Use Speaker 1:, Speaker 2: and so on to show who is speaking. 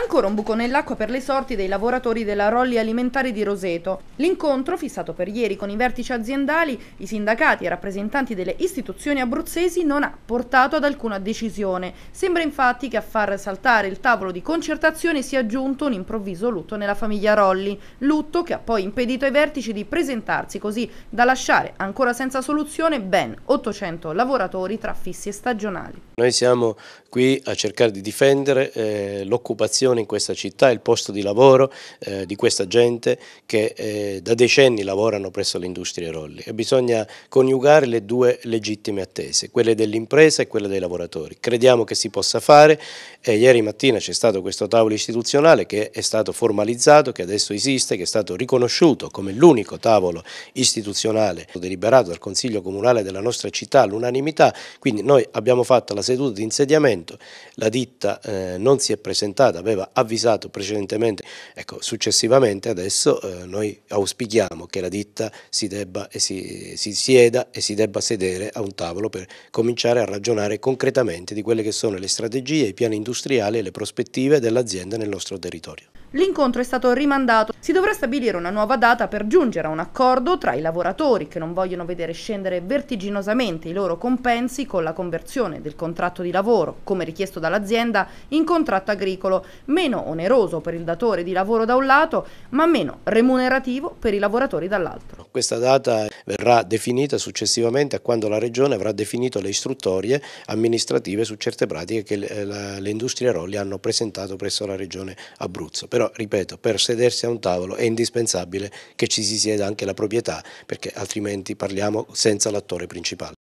Speaker 1: Ancora un buco nell'acqua per le sorti dei lavoratori della Rolli Alimentare di Roseto. L'incontro, fissato per ieri con i vertici aziendali, i sindacati e i rappresentanti delle istituzioni abruzzesi, non ha portato ad alcuna decisione. Sembra infatti che a far saltare il tavolo di concertazione sia giunto un improvviso lutto nella famiglia Rolli. Lutto che ha poi impedito ai vertici di presentarsi così da lasciare ancora senza soluzione ben 800 lavoratori tra fissi e stagionali.
Speaker 2: Noi siamo qui a cercare di difendere eh, l'occupazione occupazione in questa città, il posto di lavoro eh, di questa gente che eh, da decenni lavorano presso le industrie Rolli e bisogna coniugare le due legittime attese, quelle dell'impresa e quelle dei lavoratori. Crediamo che si possa fare e ieri mattina c'è stato questo tavolo istituzionale che è stato formalizzato, che adesso esiste, che è stato riconosciuto come l'unico tavolo istituzionale deliberato dal Consiglio Comunale della nostra città all'unanimità, quindi noi abbiamo fatto la seduta di insediamento, la ditta eh, non si è presentata aveva avvisato precedentemente, ecco, successivamente adesso eh, noi auspichiamo che la ditta si, debba, e si, si sieda e si debba sedere a un tavolo per cominciare a ragionare concretamente di quelle che sono le strategie, i piani industriali e le prospettive dell'azienda nel nostro territorio.
Speaker 1: L'incontro è stato rimandato. Si dovrà stabilire una nuova data per giungere a un accordo tra i lavoratori che non vogliono vedere scendere vertiginosamente i loro compensi con la conversione del contratto di lavoro, come richiesto dall'azienda, in contratto agricolo, meno oneroso per il datore di lavoro da un lato, ma meno remunerativo per i lavoratori dall'altro.
Speaker 2: Questa data verrà definita successivamente a quando la Regione avrà definito le istruttorie amministrative su certe pratiche che eh, le industrie Rolli hanno presentato presso la Regione Abruzzo. Però, ripeto, per sedersi a un tavolo è indispensabile che ci si sieda anche la proprietà, perché altrimenti parliamo senza l'attore principale.